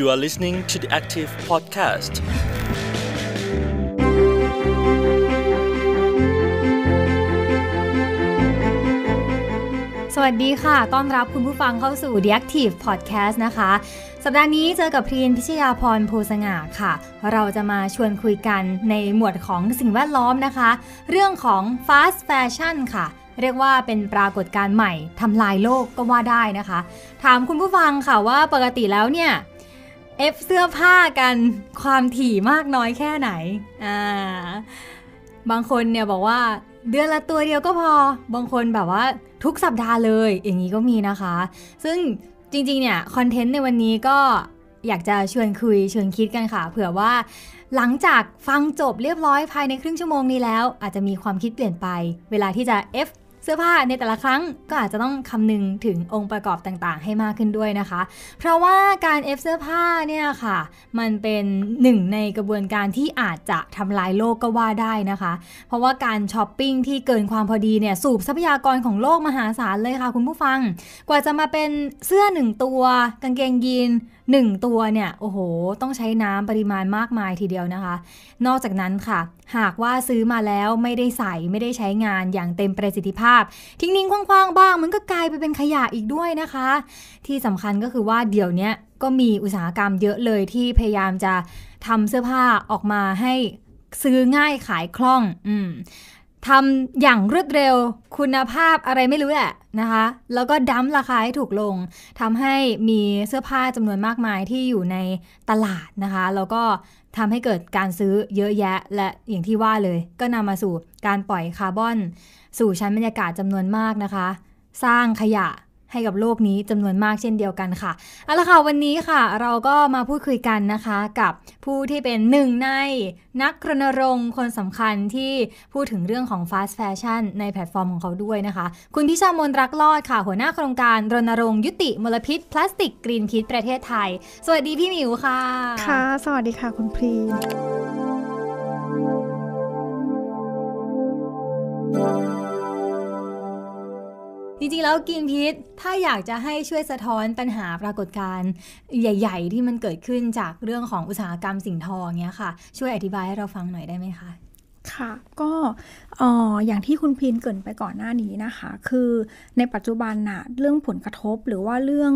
You are listening to the Active Podcast. สวัสดีค่ะ ต้อนรับคุณผู้ฟังเข้าสู่ The Active Podcast นะคะ สัปดาห์นี้เจอกับพรีนพิชยาพรโพสง่าค่ะ เราจะมาชวนคุยกันในหมวดของสิ่งแวดล้อมนะคะ เรื่องของ fast fashion ค่ะ เรียกว่าเป็นปรากฏการณ์ใหม่ทำลายโลกก็ว่าได้นะคะ ถามคุณผู้ฟังค่ะว่าปกติแล้วเนี่ยเอฟ เสื้อผ้ากันความถี่มากน้อยแค่ไหนอ่าบางคนเนี่ยบอกว่าเดือนละตัวเดียวก็พอ บางคนแบบว่า ทุกสัปดาห์เลยอย่างนี้ก็มีนะคะ ซึ่งจริงๆ เนี่ย คอนเทนต์ในวันนี้ก็อยากจะชวนคุยชวนคิดกันค่ะ เผื่อว่า หลังจากฟังจบเรียบร้อยภายในครึ่งชั่วโมงนี้แล้วอาจจะมีความคิดเปลี่ยนไปเวลาที่จะ F เสื้อผ้าในแต่ละครั้งก็อาจจะต้องคำนึงถึงองค์ประกอบต่างๆ ให้มากขึ้นด้วยนะคะ เพราะว่าการเอฟเสื้อผ้าเนี่ยค่ะ มันเป็นหนึ่งในกระบวนการที่อาจจะทำลายโลกก็ว่าได้นะคะ เพราะว่าการช้อปปิ้งที่เกินความพอดีเนี่ยสูบทรัพยากรของโลกมหาศาลเลยค่ะคุณผู้ฟัง กว่าจะมาเป็นเสื้อหนึ่งตัว กางเกงยีนหนึ่งตัวเนี่ย โอ้โห ต้องใช้น้ำปริมาณมากมายทีเดียวนะคะ นอกจากนั้นค่ะ หากว่าซื้อมาแล้วไม่ได้ใส่ไม่ได้ใช้งานอย่างเต็มประสิทธิภาพ ทิ้งนิ้งคว้าง ๆบ้าง มันก็กลายไปเป็นขยะอีกด้วยนะคะ ที่สำคัญก็คือว่าเดี๋ยวนี้ก็มีอุตสาหกรรมเยอะเลยที่พยายามจะทำเสื้อผ้าออกมาให้ซื้อง่ายขายคล่องอืมทำอย่างรวดเร็วคุณภาพอะไรไม่รู้แหละนะคะแล้วก็ดั้มราคาให้ถูกลงทำให้มีเสื้อผ้าจำนวนมากมายที่อยู่ในตลาดนะคะแล้วก็ทำให้เกิดการซื้อเยอะแยะ และอย่างที่ว่าเลยก็นำมาสู่การปล่อยคาร์บอนสู่ชั้นบรรยากาศจำนวนมากนะคะ สร้างขยะให้กับโลกนี้จำนวนมากเช่นเดียวกันค่ะ เอาละค่ะ วันนี้ค่ะ เราก็มาพูดคุยกันนะคะกับผู้ที่เป็นหนึ่งในนักรณรงค์คนสำคัญที่พูดถึงเรื่องของฟาสต์แฟชั่นในแพลตฟอร์มของเขาด้วยนะคะ คุณพิชามนรักลอดค่ะหัวหน้าโครงการ รณรงค์ยุติมลพิษ พลาสติก กรีนพิษประเทศไทย สวัสดีพี่หมิวค่ะ ค่ะ สวัสดีค่ะ คุณพรีจริงๆ แล้วกินพิษถ้าอยากจะให้ช่วยสะท้อนปัญหาปรากฏการณ์ใหญ่ ๆ ที่มันเกิดขึ้นจากเรื่องของอุตสาหกรรมสิ่งทองเนี้ยค่ะ ช่วยอธิบายให้เราฟังหน่อยได้ไหมคะ ค่ะก็อ็อย่างที่คุณพินเกินไปก่อนหน้านี้นะคะ คือในปัจจุบันน่ะเรื่องผลกระทบหรือว่าเรื่อง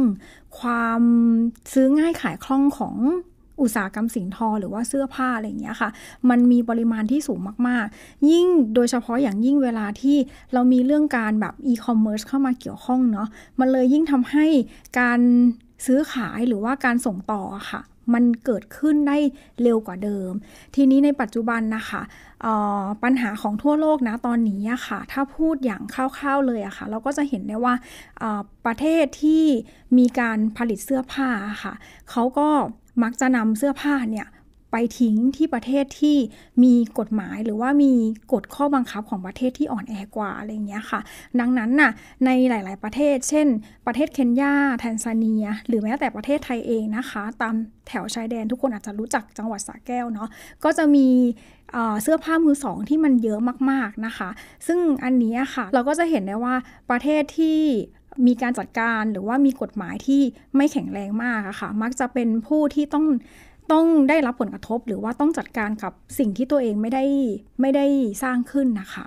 ความซื้อง่ายขายคล่องของอุตสาหกรรมสินทอหรือว่าเสื้อผ้าอะไรอย่างเงี้ยค่ะ มันมีปริมาณที่สูงมาก ๆ ยิ่งโดยเฉพาะอย่างยิ่งเวลาที่เรามีเรื่องการแบบอีคอมเมิร์ซเข้ามาเกี่ยวข้องเนาะ มันเลยยิ่งทำให้การซื้อขายหรือว่าการส่งต่อค่ะ มันเกิดขึ้นได้เร็วกว่าเดิม ทีนี้ในปัจจุบันนะคะปัญหาของทั่วโลกนะตอนนี้ค่ะ ถ้าพูดอย่างคร่าวๆเลยอะค่ะ เราก็จะเห็นได้ว่าประเทศที่มีการผลิตเสื้อผ้าค่ะ เขาก็มักจะนำเสื้อผ้าเนี่ยไปทิ้งที่ประเทศที่มีกฎหมายหรือว่ามีกฎข้อบังคับของประเทศที่อ่อนแอกว่าอะไรเงี้ยค่ะ ดังนั้นน่ะ ในหลาย ๆ ประเทศ เช่น ประเทศเคนยาแทนซาเนีย หรือแม้แต่ประเทศไทยเองนะคะ ตามแถวชายแดนทุกคนอาจจะรู้จักจังหวัดสระแก้วเนาะก็จะมีเสื้อผ้ามือสองที่มันเยอะมาก ๆ นะคะ ซึ่งอันนี้ค่ะเราก็จะเห็นได้ว่าประเทศที่มีการจัดการหรือว่ามีกฎหมายที่ไม่แข็งแรงมากอะค่ะ มักจะเป็นผู้ที่ต้องต้องได้รับผลกระทบหรือว่าต้องจัดการกับสิ่งที่ตัวเองไม่ได้ไม่ได้สร้างขึ้นนะคะ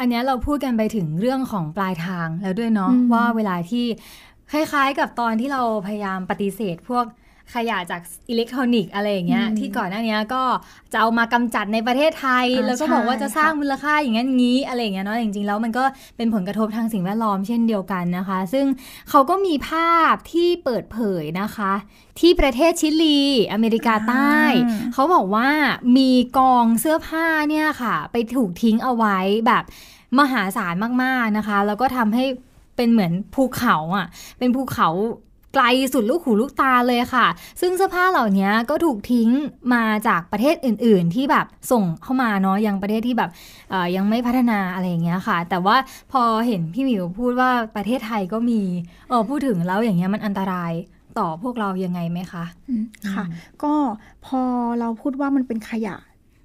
อันนี้เราพูดกันไปถึงเรื่องของปลายทางแล้วด้วยเนาะว่าเวลาที่คล้ายๆกับตอนที่เราพยายามปฏิเสธพวกขยะจากอิเล็กทรอนิกส์อะไรอย่างเงี้ยที่ก่อนหน้านี้ก็จะเอามากำจัดในประเทศไทย แล้วก็บอกว่าจะสร้างมูลค่าอย่างงั้นงี้อะไร อย่างเงี้ยเนาะจริงๆแล้วมันก็เป็นผลกระทบทางสิ่งแวดล้อมเช่นเดียวกันนะคะ ซึ่งเขาก็มีภาพที่เปิดเผยนะคะ ที่ประเทศชิลีอเมริกาใต้ เขาบอกว่ามีกองเสื้อผ้าเนี่ยค่ะ ไปถูกทิ้งเอาไว้แบบมหาศาลมากๆนะคะ แล้วก็ทำให้เป็นเหมือนภูเขาอ่ะเป็นภูเขาลสุดลูกหูลูกตาเลยค่ะ ซึ่งเสื้อผ้าเหล่านี้ก็ถูกทิ้งมาจากประเทศอื่น ๆ ที่แบบส่งเข้ามาเนาะยังประเทศที่แบบยังไม่พัฒนาอะไรอย่างเงี้ยค่ะ แต่ว่าพอเห็นพี่หมิวพูดว่าประเทศไทยก็มี เออพูดถึงแล้วอย่างเงี้ยมันอันตรายต่อพวกเรายังไงไหมคะค่ะ ก็พอเราพูดว่ามันเป็นขยะ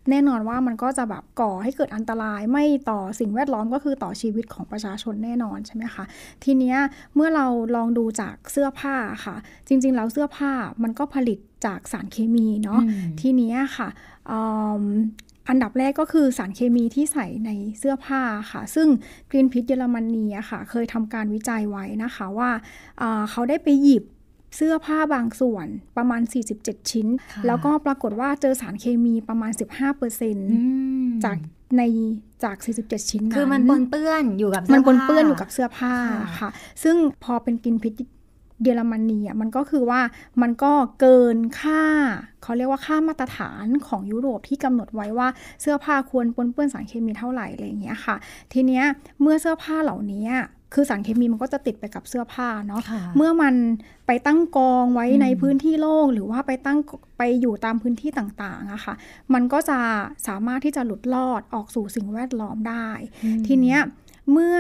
แน่นอนว่ามันก็จะแบบก่อให้เกิดอันตรายไม่ต่อสิ่งแวดล้อมก็คือต่อชีวิตของประชาชนแน่นอนใช่ไหมคะทีเนี้ยเมื่อเราลองดูจากเสื้อผ้าค่ะ จริงๆแล้ว เสื้อผ้ามันก็ผลิตจากสารเคมีเนาะทีเนี้ยค่ะอันดับแรกก็คือสารเคมีที่ใส่ในเสื้อผ้าค่ะ ซึ่งกรีนพิษเยอรมนีอะค่ะ เคยทำการวิจัยไว้นะคะว่าเขาได้ไปหยิบเสื้อผ้าบางส่วนประมาณ 47 ชิ้น แล้วก็ปรากฏว่าเจอสารเคมีประมาณ 15%จากในจาก47 ชิ้นนั้นคือมันปนเปื้อนอยู่กับมันปนเปื้อนอยู่กับเสื้อผ้าค่ะ ซึ่งพอเป็นกินพิษเยอรมนีอ่ะมันก็คือว่ามันก็เกินค่าเขาเรียกว่าค่ามาตรฐานของยุโรปที่กำหนดไว้ว่าเสื้อผ้าควรปนเปื้อนสารเคมีเท่าไหร่อะไรอย่างเงี้ยค่ะ ทีเนี้ยเมื่อเสื้อผ้าเหล่านี้คือสารเคมีมันก็จะติดไปกับเสื้อผ้าเนาะะเมื่อมันไปตั้งกองไว้ในพื้นที่โล่งหรือว่าไปตั้งไปอยู่ตามพื้นที่ต่างๆอะคะ่ะมันก็จะสามารถที่จะหลุดลอดออกสู่สิ่งแวดล้อมได้ ทีเนี้ยเมื่อ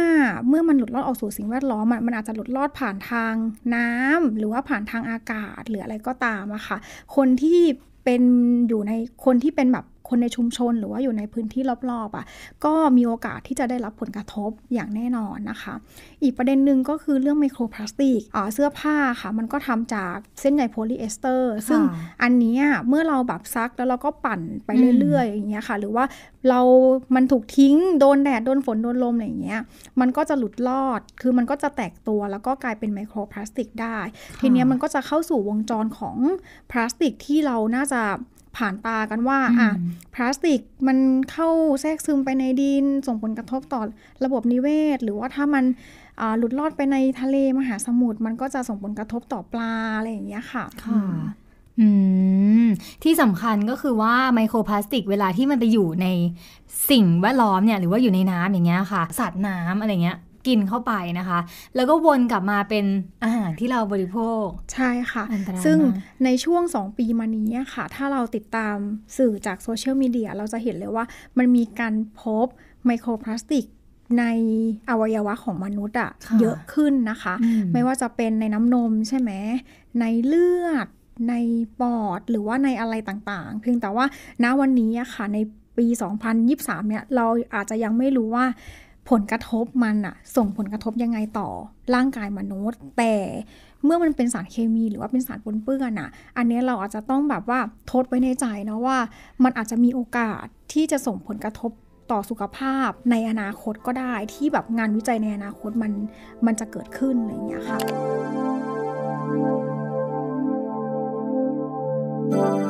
เมื่อมันหลุดลอดออกสู่สิ่งแวดล้อมมันอาจจะหลุดลอดผ่านทางน้ำหรือว่าผ่านทางอากาศหรืออะไรก็ตามอะค่ะ คนที่เป็นอยู่ในคนที่เป็นแบบคนในชุมชนหรือว่าอยู่ในพื้นที่รอบ ๆอ่ะก็มีโอกาสที่จะได้รับผลกระทบอย่างแน่นอนนะคะ อีกประเด็นหนึ่งก็คือเรื่องไมโครพลาสติกเสื้อผ้าค่ะ มันก็ทำจากเส้นใยโพลีเอสเตอร์ซึ่งอันนี้เมื่อเราแบบซักแล้วเราก็ปั่นไปเรื่อยๆ อย่างเงี้ยค่ะ หรือว่าเรา มันถูกทิ้งโดนแดดโดนฝนโดนลมอะไรอย่างเงี้ย มันก็จะหลุดลอด คือมันก็จะแตกตัวแล้วก็กลายเป็นไมโครพลาสติก ได้ทีเนี้ยมันก็จะเข้าสู่วงจรของพลาสติกที่เราน่าจะผ่านตากันว่าอ่ะพลาสติกมันเข้าแทรกซึมไปในดิน ส่งผลกระทบต่อระบบนิเวศ หรือว่าถ้ามันหลุดลอดไปในทะเลมหาสมุทรมันก็จะส่งผลกระทบต่อปลาอะไรอย่างเงี้ยค่ะค่ะที่สำคัญก็คือว่าไมโครพลาสติก เวลาที่มันไปอยู่ในสิ่งแวดล้อมเนี่ยหรือว่าอยู่ในน้ำอย่างเงี้ยค่ะ สัตว์น้ำอะไรเงี้ยกินเข้าไปนะคะ แล้วก็วนกลับมาเป็นอาหารที่เราบริโภค ใช่ค่ะ ซึ่งในช่วง 2 ปีมานี้ค่ะ ถ้าเราติดตามสื่อจากโซเชียลมีเดีย เราจะเห็นเลยว่ามันมีการพบไมโครพลาสติก ในอวัยวะของมนุษย์อะเยอะขึ้นนะคะ ไม่ว่าจะเป็นในน้ำนมใช่ไหม ในเลือด ในปอด หรือว่าในอะไรต่างๆ เพียงแต่ว่า ณ วันนี้อะค่ะ ในปี 2023 เนี่ย เราอาจจะยังไม่รู้ว่าผลกระทบมันอะส่งผลกระทบยังไงต่อร่างกายมนุษย์ แต่เมื่อมันเป็นสารเคมีหรือว่าเป็นสารปนเปื้อนอะอันนี้เราอาจจะต้องแบบว่าทดไว้ในใจนะว่ามันอาจจะมีโอกาสที่จะส่งผลกระทบต่อสุขภาพในอนาคตก็ได้ที่แบบงานวิจัยในอนาคตมันมันจะเกิดขึ้นอะไรอย่างเงี้ย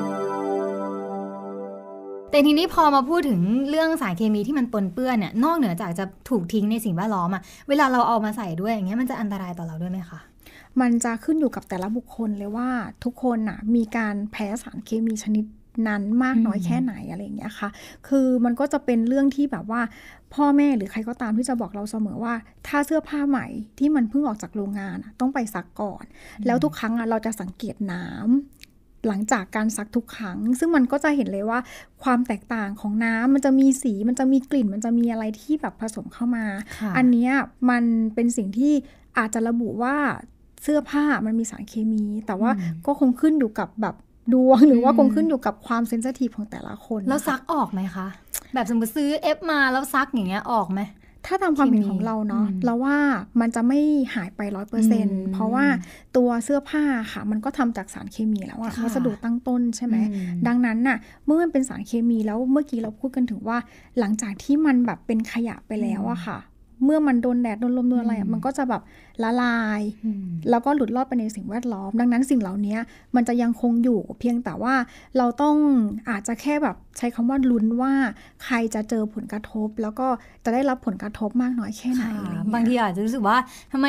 ค่ะแต่ทีนี้พอมาพูดถึงเรื่องสารเคมีที่มันปนเปื้อนเนี่ยนอกเหนือจากจะถูกทิ้งในสิ่งแวดล้อมอะเวลาเราเอามาใส่ด้วยอย่างเงี้ยมันจะอันตรายต่อเราด้วยไหมคะมันจะขึ้นอยู่กับแต่ละบุคคลเลยว่าทุกคนอะมีการแพ้สารเคมีชนิดนั้นมากน้อยแค่ไหนอะไรอย่างเงี้ยค่ะคือมันก็จะเป็นเรื่องที่แบบว่า พ่อแม่หรือใครก็ตามที่จะบอกเราเสมอว่า ถ้าเสื้อผ้าใหม่ที่มันเพิ่งออกจากโรงงานต้องไปซักก่อน แล้วทุกครั้งเราจะสังเกตน้ำหลังจากการซักทุกครั้ง ซึ่งมันก็จะเห็นเลยว่า ความแตกต่างของน้ำมันจะมีสีมันจะมีกลิ่น มันจะมีอะไรที่แบบผสมเข้ามา อันนี้มันเป็นสิ่งที่อาจจะระบุว่าเสื้อผ้ามันมีสารเคมี แต่ว่าก็คงขึ้นอยู่กับแบบดวงหรือว่าคงขึ้นอยู่กับความเซนซิทีฟของแต่ละคน แล้วซักออกไหมคะแบบสมมติซื้อเอฟมาแล้วซักอย่างเงี้ยออกไหมถ้าตามความเห็นของเราเนาะเราว่ามันจะไม่หายไปร้อยเปอร์เซ็นเพราะว่าตัวเสื้อผ้าค่ะ มันก็ทำจากสารเคมีแล้วอะวัสดุตั้งต้นใช่ไหม ดังนั้นน่ะ เมื่อมันเป็นสารเคมีแล้วเมื่อกี้เราพูดกันถึงว่า หลังจากที่มันแบบเป็นขยะไปแล้วอะค่ะเมื่อมันโดนแดดโดนลมโดนอะไรอ่ะมันก็จะแบบละลาย แล้วก็หลุดรอดไปในสิ่งแวดล้อม ดังนั้นสิ่งเหล่านี้มันจะยังคงอยู่เพียงแต่ว่าเราต้องอาจจะแค่แบบใช้คำว่าลุ้นว่า ใครจะเจอผลกระทบ แล้วก็จะได้รับผลกระทบมากน้อยแค่ไหน บางทีอาจจะรู้สึกว่าทำไม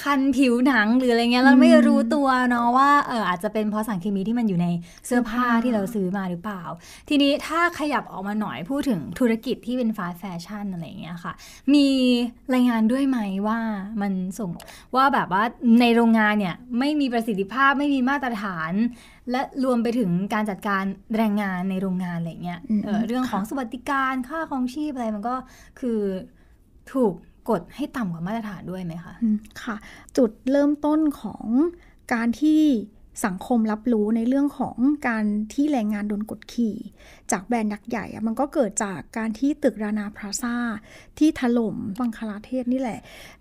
คันผิวหนังหรืออะไรเงี้ยเราไม่รู้ตัวเนาะว่าเอออาจจะเป็นเพราะสารเคมีที่มันอยู่ใน เสื้อผ้าที่เราซื้อมาหรือเปล่า ทีนี้ถ้าขยับออกมาหน่อย พูดถึงธุรกิจที่เป็นฟาสแฟชั่นอะไรเงี้ยค่ะ มีรายงานด้วยไหมว่ามันส่ง ว่าแบบว่าในโรงงานเนี่ย ไม่มีประสิทธิภาพไม่มีมาตรฐาน และรวมไปถึงการจัดการแรงงานในโรงงานอะไรเงี้ยเรื่องของสวัสดิการค่าครองชีพอะไรมันก็คือถูกกดให้ต่ำกว่ามาตรฐานด้วยไหมคะ ค่ะ จุดเริ่มต้นของการที่สังคมรับรู้ในเรื่องของการที่แรงงานโดนกดขี่ จากแบรนด์ยักษ์ใหญ่ มันก็เกิดจากการที่ตึกรานาพราซาที่ถล่มบังคลาเทศนี่แหละ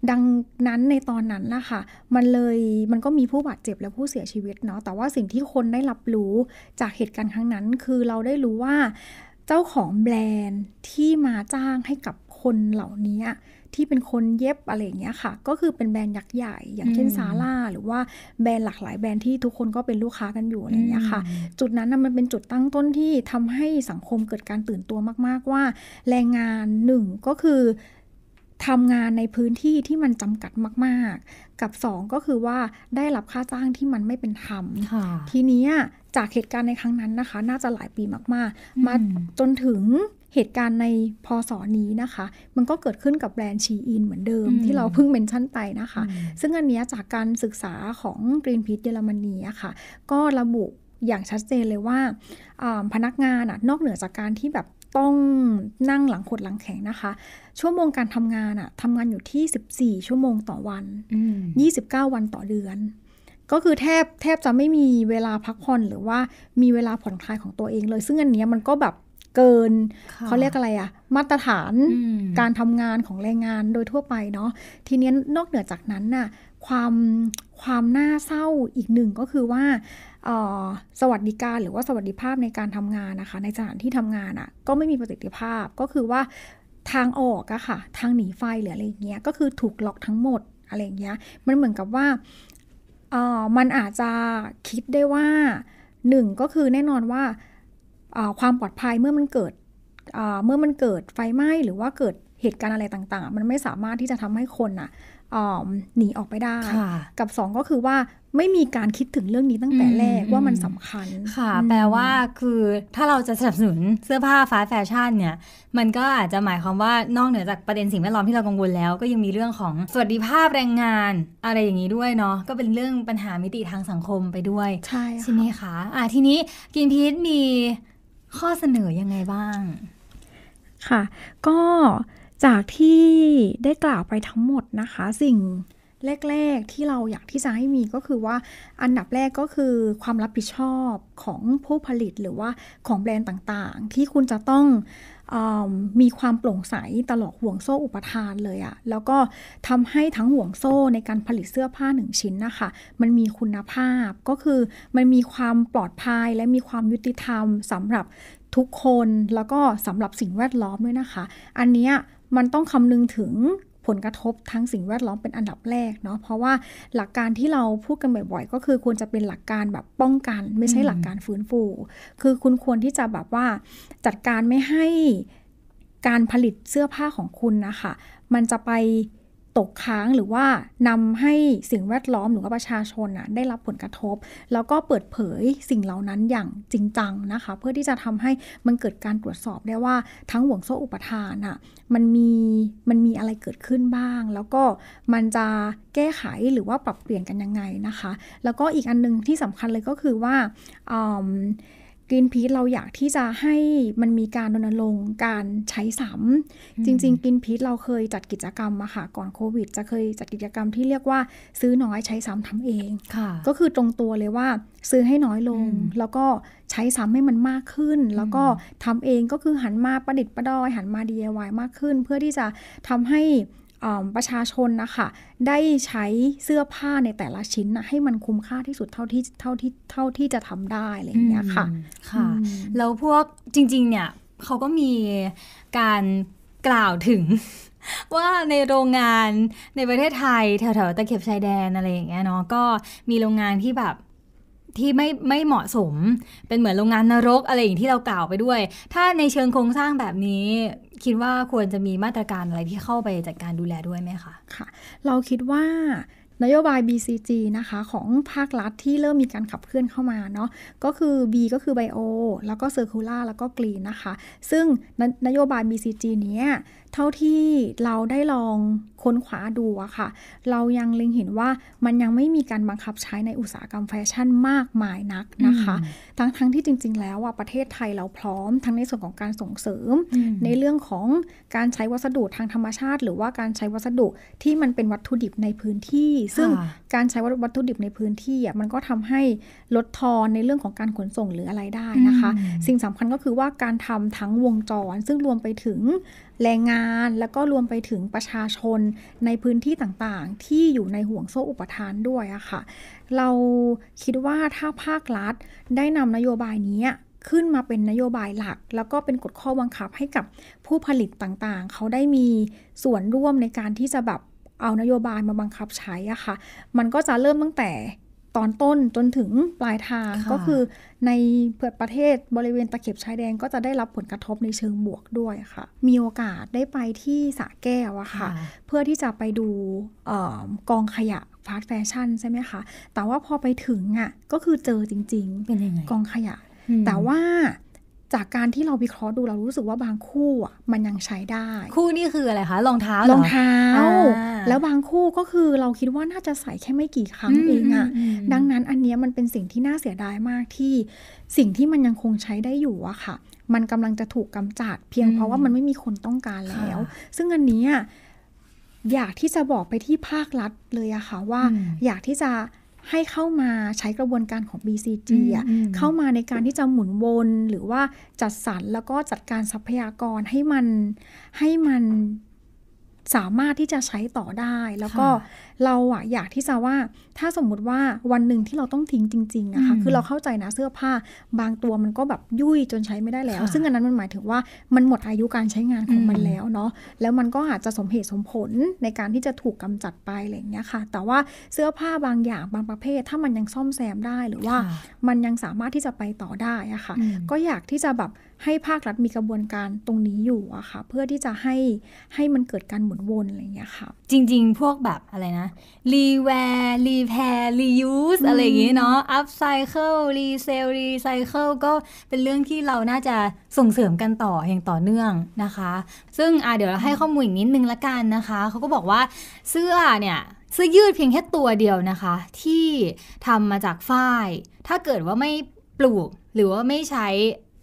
ดังนั้นในตอนนั้นนะคะมันเลยมันก็มีผู้บาดเจ็บและผู้เสียชีวิตเนาะ แต่ว่าสิ่งที่คนได้รับรู้จากเหตุการณ์ครั้งนั้นคือเราได้รู้ว่าเจ้าของแบรนด์ที่มาจ้างให้กับคนเหล่านี้ที่เป็นคนเย็บอะไรอย่างเงี้ยค่ะ ก็คือเป็นแบรนด์ยักษ์ใหญ่อย่างเช่นซาร่า หรือว่าแบรนด์หลากหลายแบรนด์ที่ทุกคนก็เป็นลูกค้ากันอยู่อะไรอย่างเงี้ยค่ะ จุดนั้นนะมันเป็นจุดตั้งต้นที่ทำให้สังคมเกิดการตื่นตัวมากๆ ว่า แรงงานหนึ่งก็คือทำงานในพื้นที่ที่มันจำกัดมาก ๆ กับ 2 ก็คือว่าได้รับค่าจ้างที่มันไม่เป็นธรรมทีนี้จากเหตุการณ์ในครั้งนั้นนะคะ น่าจะหลายปีมากๆมาจนถึงเหตุการณ์ในพศนี้นะคะ มันก็เกิดขึ้นกับแบรนด์ชีอินเหมือนเดิม ที่เราเพิ่งเมนชั่นไปนะคะ ซึ่งอันนี้จากการศึกษาของกรีนพีทเยอรมนีอะค่ะก็ระบุอย่างชัดเจนเลยว่าพนักงานนอกเหนือจากการที่แบบต้องนั่งหลังขดหลังแข็งนะคะ ชั่วโมงการทำงานอะทำงานอยู่ที่ 14 ชั่วโมงต่อวัน 29 วันต่อเดือน ก็คือแทบแทบจะไม่มีเวลาพักผ่อนหรือว่ามีเวลาผ่อนคลายของตัวเองเลย ซึ่งอันนี้มันก็แบบเกินเขาเรียกอะไรอะมาตรฐานการทำงานของแรงงานโดยทั่วไปเนาะทีนี้นอกเหนือจากนั้นน่ะความความน่าเศร้าอีกหนึ่งก็คือว่าสวัสดิการหรือว่าสวัสดิภาพในการทำงานนะคะในสถานที่ทำงานอะ่ะก็ไม่มีประสิทธิภาพก็คือว่าทางออกอะค่ะทางหนีไฟ หรืออะไรเงี้ยก็คือถูกล็อกทั้งหมดอะไรเงี้ยมันเหมือนกับว่ามันอาจจะคิดได้ว่าหนึ่งก็คือแน่นอนว่าความปลอดภัยเมื่อมันเกิด เมื่อมันเกิดไฟไหม้หรือว่าเกิดเหตุการณ์อะไรต่างๆ มันไม่สามารถที่จะทำให้คนอ่ะหนีออกไปได้ กับ2ก็คือว่าไม่มีการคิดถึงเรื่องนี้ตั้งแต่แรกว่ามันสำคัญค่ะ แปลว่าคือถ้าเราจะสนับสนุนเสื้อผ้าฟ้าแฟชั่นเนี่ย มันก็อาจจะหมายความว่านอกเหนือจากประเด็นสิ่งแวดล้อมที่เรากังวลแล้วก็ยังมีเรื่องของสวัสดิภาพแรงงาน อะไรอย่างนี้ด้วยเนาะก็เป็นเรื่องปัญหามิติทางสังคมไปด้วย ใช่ใช่ไหมคะ่ะทีนี้กินพีทมีข้อเสนอยังไงบ้าง ค่ะ ก็จากที่ได้กล่าวไปทั้งหมดนะคะ สิ่งแรกๆที่เราอยากที่จะให้มีก็คือว่า อันดับแรกก็คือความรับผิดชอบของผู้ผลิตหรือว่าของแบรนด์ต่างๆ ที่คุณจะต้องมีความโปร่งใสตลอดห่วงโซ่อุปทานเลยอะแล้วก็ทำให้ทั้งห่วงโซ่ในการผลิตเสื้อผ้าหนึ่งชิ้นนะคะ มันมีคุณภาพก็คือ มันมีความปลอดภัย และมีความยุติธรรมสำหรับทุกคน แล้วก็สำหรับสิ่งแวดล้อมด้วยนะคะ อันนี้มันต้องคำนึงถึงผลกระทบทั้งสิ่งแวดล้อม เป็นอันดับแรกเนาะเพราะว่าหลักการที่เราพูดกันบ่อยๆก็คือควรจะเป็นหลักการแบบป้องกัน ไม่ใช่หลักการฟื้นฟู คือคุณควรที่จะแบบว่า จัดการไม่ให้การผลิตเสื้อผ้าของคุณนะคะ มันจะไปตกค้างหรือว่านำให้สิ่งแวดล้อมหรือว่าประชาชนนะได้รับผลกระทบ แล้วก็เปิดเผยสิ่งเหล่านั้นอย่างจริงจังนะคะ เพื่อที่จะทำให้มันเกิดการตรวจสอบได้ว่า ทั้งห่วงโซ่อุปทานอะมันมี มันมีอะไรเกิดขึ้นบ้าง แล้วก็มันจะแก้ไขหรือว่าปรับเปลี่ยนกันยังไงนะคะ แล้วก็อีกอันนึงที่สำคัญเลยก็คือว่าอกรีนพีทเราอยากที่จะให้มันมีการรณรงค์การใช้สำจริง ๆกรีนพีทเราเคยจัดกิจกรรมมาค่ะก่อนโควิดจะเคยจัดกิจกรรมที่เรียกว่าซื้อน้อยใช้ซ้ำทำเองก็คือตรงตัวเลยว่า ซื้อให้น้อยลงแล้วก็ใช้ซ้ำให้มันมากขึ้น แล้วก็ทำเองก็คือหันมาประดิษฐ์ประดอย หันมา DIY มากขึ้น เพื่อที่จะทำให้ประชาชนนะคะ ได้ใช้เสื้อผ้าในแต่ละชิ้นนะให้มันคุ้มค่าที่สุดเท่าที่เท่าที่เท่าที่จะทำได้อะไรอย่างเงี้ยค่ะ ค่ะ แล้วพวกจริง ๆ เนี่ยเขาก็มีการกล่าวถึงว่าในโรงงานในประเทศไทยแถวๆตะเข็บชายแดน อะไรอย่างเงี้ยเนาะก็มีโรงงานที่แบบที่ไม่ไม่เหมาะสมเป็นเหมือนโรงงานนรกอะไรอย่างที่เรากล่าวไปด้วย ถ้าในเชิงโครงสร้างแบบนี้ คิดว่าควรจะมีมาตรการอะไรที่เข้าไปจัดการดูแลด้วยไหมคะค่ะ เราคิดว่านโยบาย BCG นะคะ ของภาครัฐที่เริ่มมีการขับเคลื่อนเข้ามาเนาะก็คือ B ก็คือ Bio แล้วก็ Circular แล้วก็ Green นะคะ ซึ่งนนโยบาย BCG เนี้ยเท่าที่เราได้ลองค้นขวาดูอะค่ะ เรายังเล็งเห็นว่ามันยังไม่มีการบังคับใช้ในอุตสาหกรรมแฟชั่นมากมายนักนะคะ ทั้งทั้งที่จริง ๆ แล้วอะประเทศไทยเราพร้อม ทั้งในส่วนของการส่งเสริมในเรื่องของการใช้วัสดุทางธรรมชาติ หรือว่าการใช้วัสดุที่มันเป็นวัตถุดิบในพื้นที่ซึ่งการใช้วัตถุดิบในพื้นที่อ่ะมันก็ทำให้ลดทอนในเรื่องของการขนส่งหรืออะไรได้นะคะ สิ่งสำคัญก็คือว่าการทำทั้งวงจร ซึ่งรวมไปถึงแรงงาน แล้วก็รวมไปถึงประชาชนในพื้นที่ต่างๆ ที่อยู่ในห่วงโซ่อุปทานด้วยอะค่ะ เราคิดว่าถ้าภาครัฐได้นำนโยบายนี้ขึ้นมาเป็นนโยบายหลัก แล้วก็เป็นกฎข้อบังคับให้กับผู้ผลิตต่างๆ เขาได้มีส่วนร่วมในการที่จะแบบเอานโยบายมาบังคับใช้อะค่ะ มันก็จะเริ่มตั้งแต่ตอนต้น จนถึงปลายทางก็คือในเพื่อประเทศบริเวณตะเข็บชายแดนก็จะได้รับผลกระทบในเชิงบวกด้วยค่ะ มีโอกาสได้ไปที่สะแก้วอะค่ะเพื่อที่จะไปดูกองขยะฟาสแฟชั่นใช่ไหมคะ แต่ว่าพอไปถึงอะก็คือเจอจริง ๆ เป็นยังไงกองขยะ แต่ว่าจากการที่เราวิเคราะห์ดูเรารู้สึกว่าบางคู่อ่ะมันยังใช้ได้ คู่นี่คืออะไรคะรองเท้ารองเท้า แล้วบางคู่ก็คือเราคิดว่าน่าจะใส่แค่ไม่กี่ครั้งเองอ่ะดังนั้นอันนี้มันเป็นสิ่งที่น่าเสียดายมากที่ สิ่งที่มันยังคงใช้ได้อยู่อะค่ะ มันกำลังจะถูกกำจัด เพียงเพราะว่ามันไม่มีคนต้องการแล้ว ซึ่งอันนี้อยากที่จะบอกไปที่ภาครัฐเลยอะค่ะว่าอยากที่จะให้เข้ามาใช้กระบวนการของ BCG อ่ะเข้ามาในการที่จะหมุนวนหรือว่าจัดสรรแล้วก็จัดการทรัพยากรให้มันให้มันสามารถที่จะใช้ต่อได้แล้วก็เราอะอยากที่จะว่าถ้าสมมุติว่าวันหนึ่งที่เราต้องทิ้ง จริงๆอะค่ะคือเราเข้าใจนะเสื้อผ้าบางตัวมันก็แบบ ยุ่ยจนใช้ไม่ได้แล้ว ซึ่งอันนั้นมันหมายถึงว่ามันหมดอายุการใช้งานของมันแล้วเนาะแล้วมันก็อาจจะสมเหตุสมผลในการที่จะถูกกำจัดไปอะไรอย่างเงี้ยค่ะ แต่ว่าเสื้อผ้าบางอย่างบางประเภทถ้ามันยังซ่อมแซมได้หรือว่ามันยังสามารถที่จะไปต่อได้อะค่ะก็อยากที่จะแบบให้ภาครัฐมีกระบวนการตรงนี้อยู่อะค่ะเพื่อที่จะให้ให้มันเกิดการหมุนวนอะไรอย่างเงี้ยค่ะจริง ๆ พวกแบบอะไรนะรีแวร์รีแพร์รียูส อะไรอย่างเงี้เนาะอัพไซเคิลรีเซล รีไซเคิลก็เป็นเรื่องที่เราน่าจะส่งเสริมกันต่ออย่างต่อเนื่องนะคะ ซึ่งอ่ะเดี๋ยวเราให้ข้อมูลอีกนิดนึงละกันนะคะเขาก็บอกว่า เสื้อเนี่ย เสื้อยืดเพียงแค่ตัวเดียวนะคะ ที่ทำมาจากฝ้าย ถ้าเกิดว่าไม่ปลูกหรือว่าไม่ใช้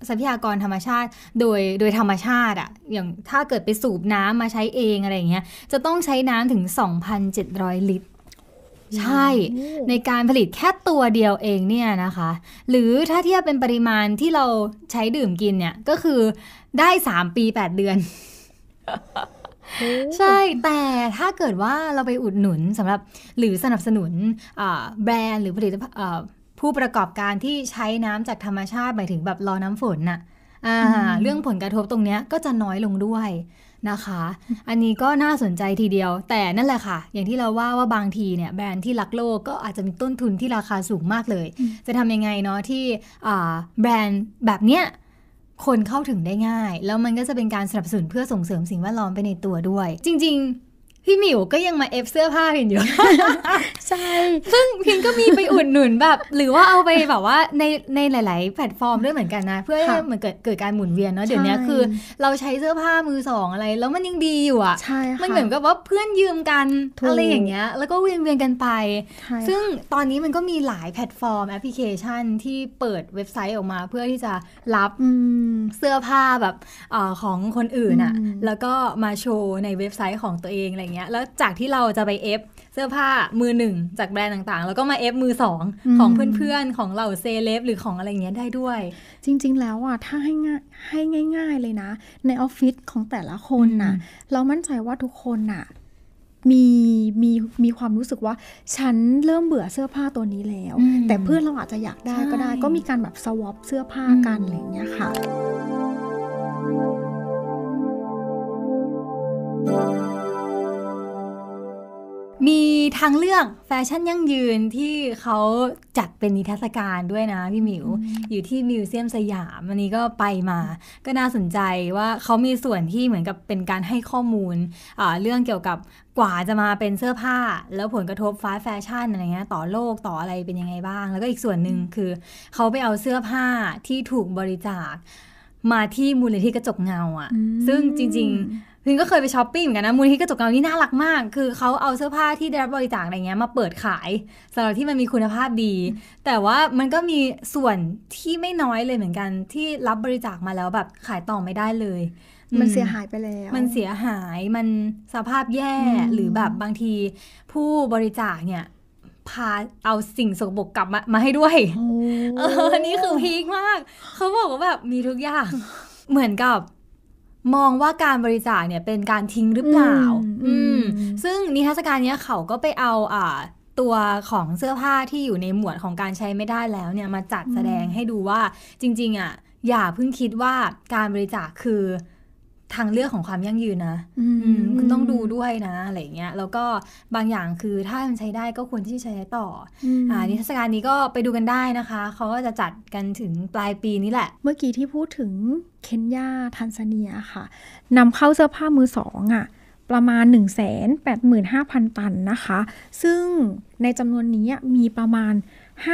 ทรัพยากรธรรมชาติโดยโดยธรรมชาติอะอย่างถ้าเกิดไปสูบน้ำมาใช้เองอะไรเงี้ยจะต้องใช้น้ำถึง 2,700 ลิตร ใช่ในการผลิตแค่ตัวเดียวเองเนี่ยนะคะ หรือถ้าเทียบเป็นปริมาณที่เราใช้ดื่มกินเนี่ย ก็คือได้ 3 ปี 8 เดือน ใช่แต่ถ้าเกิดว่าเราไปอุดหนุนสำหรับหรือสนับสนุนแบรนด์หรือผลิตผู้ประกอบการที่ใช้น้ำจากธรรมชาติหมายถึงแบบรอน้ำฝนน่ะเรื่องผลกระทบตรงเนี้ยก็จะน้อยลงด้วยนะคะ อันนี้ก็น่าสนใจทีเดียว แต่นั่นแหละค่ะ อย่างที่เราว่าว่าบางทีเนี่ยแบรนด์ที่รักโลกก็อาจจะมีต้นทุนที่ราคาสูงมากเลย จะทำยังไงเนาะที่แบรนด์แบบเนี้ยคนเข้าถึงได้ง่าย แล้วมันก็จะเป็นการสนับสนุนเพื่อส่งเสริมสิ่งแวดล้อมไปในตัวด้วย จริงพี่หมิวก็ยังมาเอฟเสื้อผ้าพินอยู่ ใช่ ซึ่งพินก็มีไปอุดหนุนแบบหรือว่าเอาไปแบบว่าในในหลาย ๆ แพลตฟอร์มด้วยเหมือนกันนะเพื่อให้มันเกิดเกิดการหมุนเวียนเนาะเดี๋ยวนี้คือเราใช้เสื้อผ้ามือสองอะไรแล้วมันยังดีอยู่อ่ะใช่มันเหมือนกับว่าเพื่อนยืมกันอะไรอย่างเงี้ยแล้วก็เวียนเวียนกันไป ซึ่งตอนนี้มันก็มีหลายแพลตฟอร์มแอปพลิเคชันที่เปิดเว็บไซต์ออกมาเพื่อที่จะรับเสื้อผ้าแบบของคนอื่นอ่ะแล้วก็มาโชว์ในเว็บไซต์ของตัวเองอะไรเงี้ยเงี้ยแล้วจากที่เราจะไปเอฟเสื้อผ้ามือหนึ่งจากแบรนด์ต่างๆ แล้วก็มาเอฟมือสองของเพื่อนๆ ของเราเซเลบหรือของอะไรเงี้ยได้ด้วย จริงๆ แล้วอ่ะถ้าให้ง่ายให้ง่ายๆเลยนะ ในออฟฟิศของแต่ละคนน่ะเรามั่นใจว่าทุกคนน่ะมีมีมีความรู้สึกว่า ฉันเริ่มเบื่อเสื้อผ้าตัวนี้แล้ว แต่เพื่อนเราอาจจะอยากได้ก็ได้ก็มีการแบบสวอปเสื้อผ้ากันอะไรอย่างเงี้ยค่ะมีทางเลือกแฟชั่นยั่งยืนที่เขาจัดเป็นนิทรรศการด้วยนะพี่หมิว อยู่ที่มิวเซียมสยามอันนี้ก็ไปมาก็น่าสนใจว่าเขามีส่วนที่เหมือนกับเป็นการให้ข้อมูล เรื่องเกี่ยวกับกว่าจะมาเป็นเสื้อผ้า แล้วผลกระทบฟ้าแฟชั่นอะไรเงี้ย ต่อโลกต่ออะไรเป็นยังไงบ้าง แล้วก็อีกส่วนหนึ่งคือเขาไปเอาเสื้อผ้าที่ถูกบริจาค มาที่มูลนิธิกระจกเงาอะ่ะ ซึ่งจริงลึนก็เคยไปช้อปปิ้งเหมือนกันนะมูลที่กระจกเงานี่น่ารักมาก คือเขาเอาเสื้อผ้าที่ได้รับบริจาคอะไรเงี้ย มาเปิดขายสำหรับที่มันมีคุณภาพดี แต่ว่ามันก็มีส่วนที่ไม่น้อยเลยเหมือนกันที่รับบริจาคมาแล้วแบบขายต่อไม่ได้เลย มันเสียหายไปแล้ว มันเสียหายมันสภาพแย่หรือแบบบางทีผู้บริจาคเนี่ยพาเอาสิ่งสกปรกกลับมามาให้ด้วยเออนี่คือพีคมากเขาบอกว่าแบบมีทุกอย่างเหมือนกับมองว่าการบริจาคเนี่ยเป็นการทิ้งหรือเปล่า ซึ่งนิทรรศการนี้เขาก็ไปเอาอ่าตัวของเสื้อผ้าที่อยู่ในหมวดของการใช้ไม่ได้แล้วเนี่ยมาจัดแสดงให้ดูว่าจริงๆอ่ะอย่าเพิ่งคิดว่าการบริจาคคือทางเลือกของความยั่งยืนนะคุณต้องดูด้วยนะ อะไรเงี้ย แล้วก็บางอย่างคือถ้ามันใช้ได้ก็ควรที่จะใช้ต่ออ่านิทรรศการนี้ก็ไปดูกันได้นะคะ เขาก็จะจัดกันถึงปลายปีนี้แหละ เมื่อกี้ที่พูดถึงเคนยาทันซาเนียค่ะ นำเข้าเสื้อผ้ามือสองอะ่ะประมาณ185,000 ตันนะคะ ซึ่งในจำนวนนี้มีประมาณ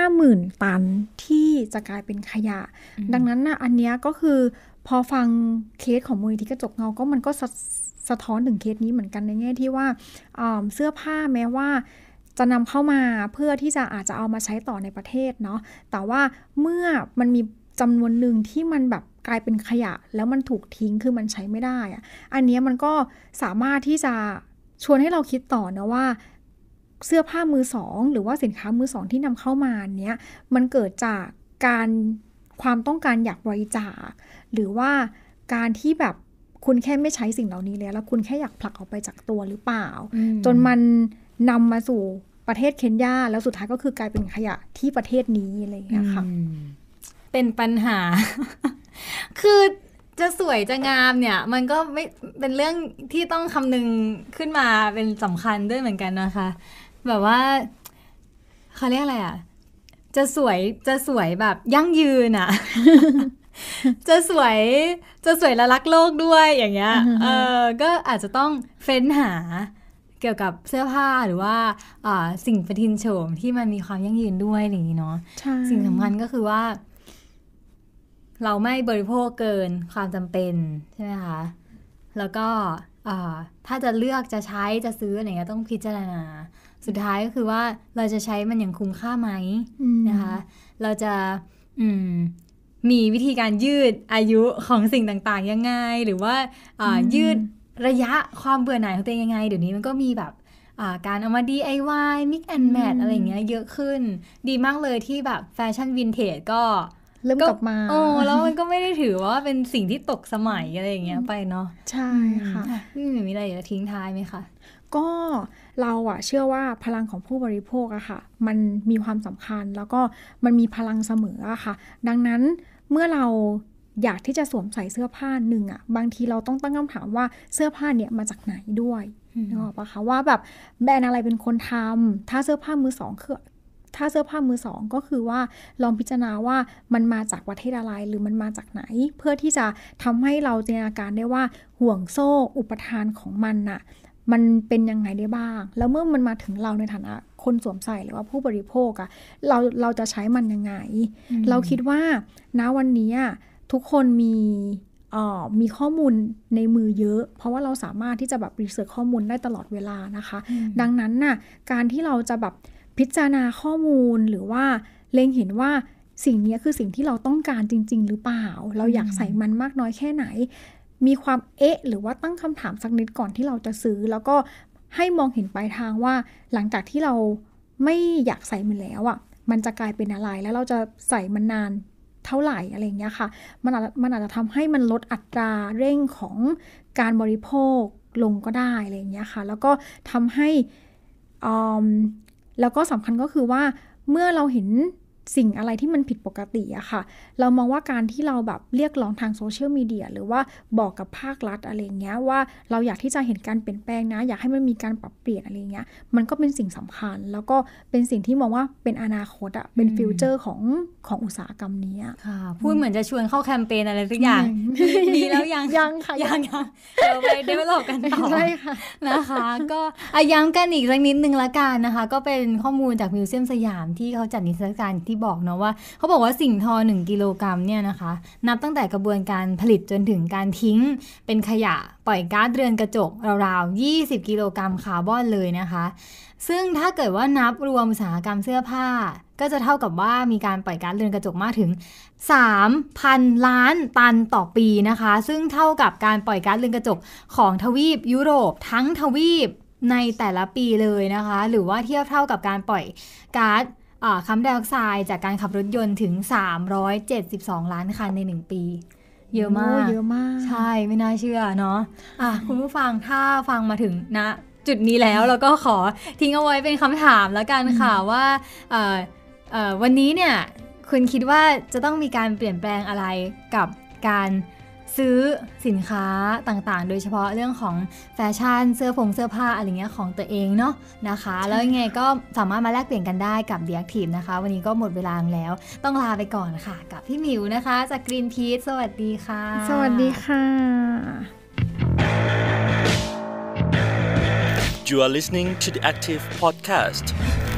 50,000 ตันที่จะกลายเป็นขยะ ดังนั้นนะอันนี้ก็คือพอฟังเคสของมูลนิธิกระจกเงาก็มันก็สะสะท้อนถึงเคสนี้เหมือนกันในแง่ที่ว่าเสื้อผ้าแม้ว่า จะนำเข้ามาเพื่อที่จะอาจจะเอามาใช้ต่อในประเทศเนาะแต่ว่าเมื่อมันมีจำนวนหนึ่งที่มันแบบกลายเป็นขยะ แล้วมันถูกทิ้งคือมันใช้ไม่ได้อะอันนี้มันก็สามารถที่จะชวนให้เราคิดต่อนะว่าเสื้อผ้ามือสอง หรือว่าสินค้ามือสองที่นำเข้ามาเนี้ยมันเกิดจากการความต้องการอยากบริจาคหรือว่าการที่แบบคุณแค่ไม่ใช้สิ่งเหล่านี้แล้วแล้วคุณแค่อยากผลักออกไปจากตัวหรือเปล่า จนมันนำมาสู่ประเทศเคนยาแล้วสุดท้ายก็คือกลายเป็นขยะที่ประเทศนี้อะไรอย่างเงี้ยค่ะเป็นปัญหา คือจะสวยจะงามเนี่ย มันก็ไม่เป็นเรื่องที่ต้องคำนึงขึ้นมาเป็นสำคัญด้วยเหมือนกันนะคะ แบบว่าเขาเรียกอะไรอะ่ะจะสวยจะสวยแบบยั่งยืนอะจะสวยจะสวยและรักโลกด้วยอย่างเงี้ย เออก็อาจจะต้องเฟ้นหาเกี่ยวกับเสื้อผ้าหรือว่าสิ่งประทินโฉมที่มันมีความยั่งยืนด้วยอย่างนี้เนาะ สิ่งสำคัญก็คือว่า เราไม่บริโภคเกินความจำเป็นใช่ไหมคะ แล้วก็ถ้าจะเลือกจะใช้จะซื้ออะไรเงี้ยต้องพิจารณาสุดท้ายก็คือว่าเราจะใช้มันอย่างคุ้มค่าไหมนะคะ เราจะมีวิธีการยืดอายุของสิ่งต่าง ๆ ยังไง หรือว่ายืดระยะความเบื่อหน่ายของตัวเองยังไง เดี๋ยวนี้มันก็มีแบบการเอามา DIY mix and match อะไรเงี้ยเยอะขึ้นดีมากเลยที่แบบแฟชั่นวินเทจก็ เริ่มกลับมาโอ้แล้วมันก็ไม่ได้ถือว่าเป็นสิ่งที่ตกสมัยอะไรอย่างเงี้ยไปเนาะใช่ค่ะมีอะไรอยากทิ้งท้ายไหมคะก็เราอะเชื่อว่าพลังของผู้บริโภคอะค่ะ มันมีความสำคัญแล้วก็มันมีพลังเสมออะค่ะ ดังนั้นเมื่อเราอยากที่จะสวมใส่เสื้อผ้าหนึ่งอะบางทีเราต้องตั้งคำถามว่าเสื้อผ้าเนี่ยมาจากไหนด้วยนึกออกปะคะว่าแบบแบรนด์อะไรเป็นคนทำถ้าเสื้อผ้ามือสองคือ ถ้าเสื้อผ้ามือสอง ก็คือว่าลองพิจารณาว่ามันมาจากประเทศอะไรหรือมันมาจากไหน เพื่อที่จะทำให้เราจินตนาการได้ว่าห่วงโซ่อุปทานของมันน่ะมันเป็นยังไงได้บ้าง แล้วเมื่อมันมาถึงเราในฐานะคนสวมใส่หรือว่าผู้บริโภคอะเราเราจะใช้มันยังไง เราคิดว่าณวันนี้ทุกคนมีมีข้อมูลในมือเยอะ เพราะว่าเราสามารถที่จะแบบรีเสิร์ชข้อมูลได้ตลอดเวลานะคะ ดังนั้นน่ะการที่เราจะแบบพิจารณาข้อมูลหรือว่าเล็งเห็นว่าสิ่งนี้คือสิ่งที่เราต้องการจริง ๆ หรือเปล่า เราอยากใส่มันมากน้อยแค่ไหนมีความเอ๊ะหรือว่าตั้งคำถามสักนิดก่อนที่เราจะซื้อแล้วก็ให้มองเห็นปลายทางว่าหลังจากที่เราไม่อยากใส่มันแล้วอะ่ะมันจะกลายเป็นอะไร แล้วเราจะใส่มันนานเท่าไหร่อะไรเงี้ยค่ะมันอาจมันอาจจะทำให้มันลดอัตราเร่งของการบริโภคลงก็ได้อะไรเงี้ยค่ะแล้วก็ทำให้อแล้วก็สำคัญก็คือว่าเมื่อเราเห็นสิ่งอะไรที่มันผิดปกติอะค่ะ เรามองว่าการที่เราแบบเรียกร้องทางโซเชียลมีเดียหรือว่าบอกกับภาครัฐอะไรเงี้ยว่าเราอยากที่จะเห็นการเปลี่ยนแปลงนะ อยากให้มันมีการปรับเปลี่ยนอะไรเงี้ย มันก็เป็นสิ่งสำคัญ แล้วก็เป็นสิ่งที่มองว่าเป็นอนาคตอะเป็นฟิวเจอร์ของของอุตสาหกรรมนี้ค่ะ พูดเหมือนจะชวนเข้าแคมเปญอะไรสักอย่างดีแล้วยังยังค่ะยังยังเดี๋ยวไปเดเวลลอปกันต่อใช่ค่ะนะคะ ก็ย้ำกันอีกสักนิดนึงละกันนะคะ ก็เป็นข้อมูลจากมิวเซียมสยามที่เขาจัดนิทรรศการที่ที่บอกเนาะว่า เขาบอกว่าสิ่งทอ 1 กิโลกรัมเนี่ยนะคะ นับตั้งแต่กระบวนการผลิตจนถึงการทิ้งเป็นขยะปล่อยก๊าซเรือนกระจกราวๆ20 กิโลกรัมคาร์บอนเลยนะคะ ซึ่งถ้าเกิดว่านับรวมอุตสาหกรรมเสื้อผ้า ก็จะเท่ากับว่ามีการปล่อยก๊าซเรือนกระจกมากถึง3,000ล้านตันต่อปีนะคะ ซึ่งเท่ากับการปล่อยก๊าซเรือนกระจกของทวีปยุโรปทั้งทวีปในแต่ละปีเลยนะคะ หรือว่าเทียบเท่ากับการปล่อยก๊าซคาร์บอนไดออกไซด์จากการขับรถยนต์ถึง 372 ล้านคันใน 1 ปี เยอะมากเยอะมาก ใช่ไม่น่าเชื่อเนาะะคุณผู้ฟังถ้าฟังมาถึงนะจุดนี้แล้วเราก็ขอทิ้งเอาไว้เป็นคำถามแล้วกันค่ะว่า วันนี้เนี่ย คุณคิดว่าจะต้องมีการเปลี่ยนแปลงอะไรกับการซื้อสินค้าต่างๆ โดยเฉพาะเรื่องของแฟชั่นเสื้อผงเสื้อผ้าอะไรเงี้ยของตัวเองเนาะนะคะ แล้วยังไงก็สามารถมาแลกเปลี่ยนกันได้กับเดียกทีมนะคะวันนี้ก็หมดเวลาแล้วต้องลาไปก่อนค่ะ กับพี่มิวนะคะ จากกรีนพีทสวัสดีค่ะ สวัสดีค่ะ You are listening to the Active Podcast.